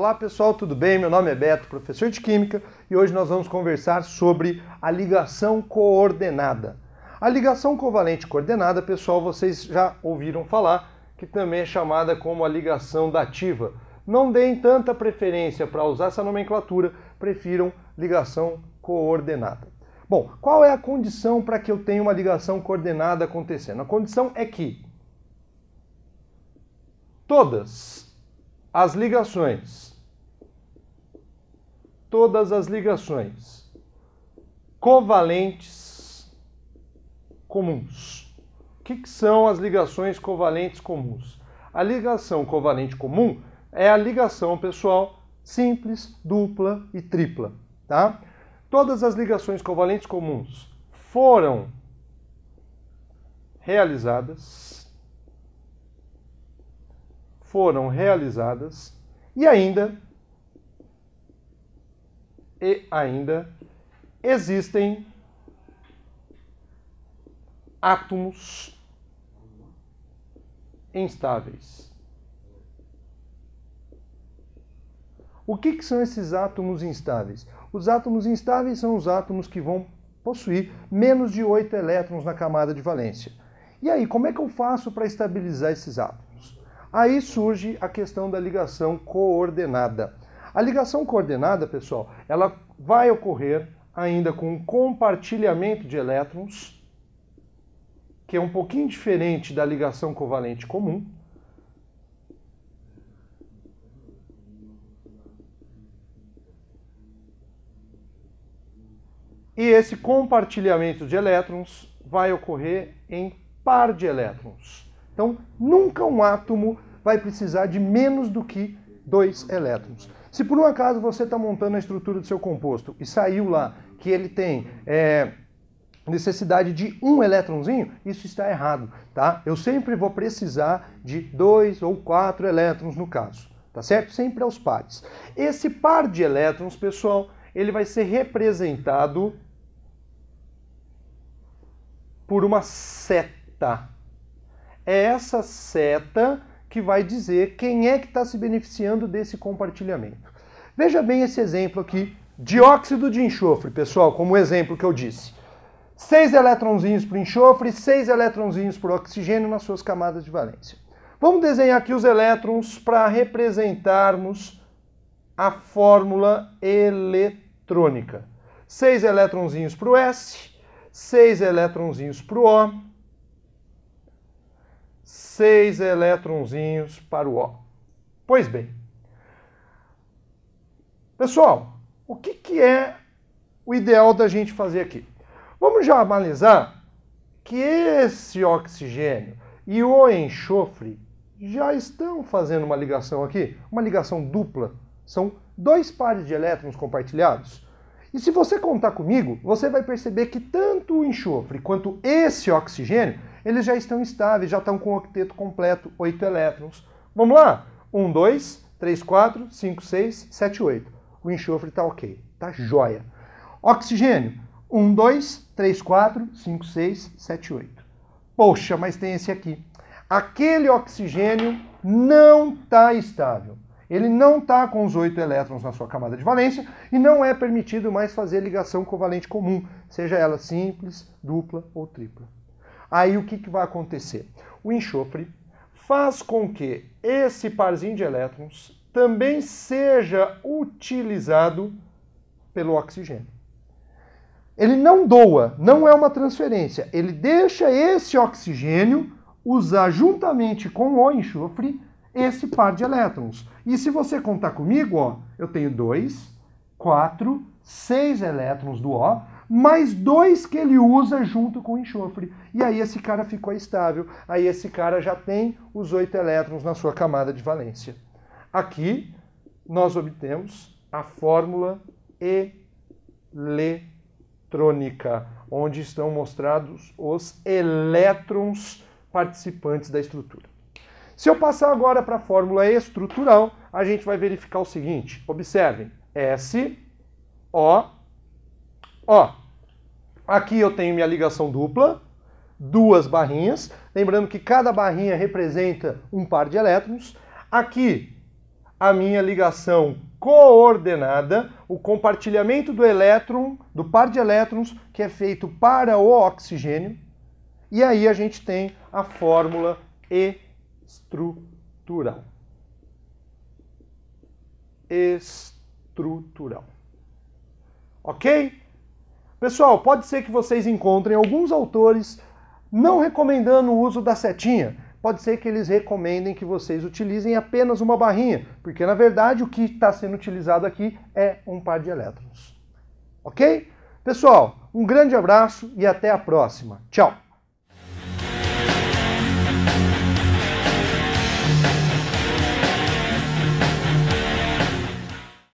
Olá pessoal, tudo bem? Meu nome é Beto, professor de Química, e hoje nós vamos conversar sobre a ligação coordenada. A ligação covalente coordenada, pessoal, vocês já ouviram falar, que também é chamada como a ligação dativa. Não deem tanta preferência para usar essa nomenclatura, prefiram ligação coordenada. Bom, qual é a condição para que eu tenha uma ligação coordenada acontecendo? A condição é que todas as ligações. Todas as ligações covalentes comuns. O que, que são as ligações covalentes comuns? A ligação covalente comum é a ligação, pessoal, simples, dupla e tripla, tá? Todas as ligações covalentes comuns foram realizadas foram realizadas e ainda e ainda existem átomos instáveis. O que, que, são esses átomos instáveis? Os átomos instáveis são os átomos que vão possuir menos de 8 elétrons na camada de valência. E aí, como é que eu faço para estabilizar esses átomos? Aí surge a questão da ligação coordenada. A ligação coordenada, pessoal, ela vai ocorrer ainda com compartilhamento de elétrons, que é um pouquinho diferente da ligação covalente comum. E esse compartilhamento de elétrons vai ocorrer em par de elétrons. Então, nunca um átomo vai precisar de menos do que dois elétrons. Se por um acaso você está montando a estrutura do seu composto e saiu lá que ele tem é, necessidade de um elétronzinho, isso está errado, tá? Eu sempre vou precisar de dois ou quatro elétrons no caso, tá certo? Sempre aos pares. Esse par de elétrons, pessoal, ele vai ser representado por uma seta, é essa seta que vai dizer quem é que está se beneficiando desse compartilhamento. Veja bem esse exemplo aqui, dióxido de enxofre, pessoal, como o exemplo que eu disse. Seis elétronzinhos para o enxofre, seis elétronzinhos para o oxigênio nas suas camadas de valência. Vamos desenhar aqui os elétrons para representarmos a fórmula eletrônica. Seis elétronzinhos para o S, seis elétronzinhos para o O, 6 elétronzinhos para o O. Pois bem. Pessoal, o que, que é o ideal da gente fazer aqui? Vamos já analisar que esse oxigênio e o enxofre já estão fazendo uma ligação aqui, uma ligação dupla. São dois pares de elétrons compartilhados. E se você contar comigo, você vai perceber que tanto o enxofre quanto esse oxigênio eles já estão estáveis, já estão com o octeto completo, 8 elétrons. Vamos lá? 1, 2, 3, 4, 5, 6, 7, 8. O enxofre está ok, está joia. Oxigênio, 1, 2, 3, 4, 5, 6, 7, 8. Poxa, mas tem esse aqui. Aquele oxigênio não está estável. Ele não está com os 8 elétrons na sua camada de valência e não é permitido mais fazer ligação covalente comum, seja ela simples, dupla ou tripla. Aí o que, que vai acontecer? O enxofre faz com que esse parzinho de elétrons também seja utilizado pelo oxigênio. Ele não doa, não é uma transferência. Ele deixa esse oxigênio usar juntamente com o enxofre esse par de elétrons. E se você contar comigo, ó, eu tenho dois, 4, 6 elétrons do O, mais dois que ele usa junto com o enxofre. E aí esse cara ficou estável. Aí esse cara já tem os oito elétrons na sua camada de valência. Aqui nós obtemos a fórmula eletrônica, onde estão mostrados os elétrons participantes da estrutura. Se eu passar agora para a fórmula estrutural, a gente vai verificar o seguinte. Observem, S, O, O. Aqui eu tenho minha ligação dupla, duas barrinhas. Lembrando que cada barrinha representa um par de elétrons. Aqui, a minha ligação coordenada, o compartilhamento do elétron, do par de elétrons, que é feito para o oxigênio. E aí a gente tem a fórmula estrutural. Estrutural estrutural. Ok? Pessoal, pode ser que vocês encontrem alguns autores não recomendando o uso da setinha. Pode ser que eles recomendem que vocês utilizem apenas uma barrinha, porque na verdade o que está sendo utilizado aqui é um par de elétrons. Ok? Pessoal, um grande abraço e até a próxima. Tchau!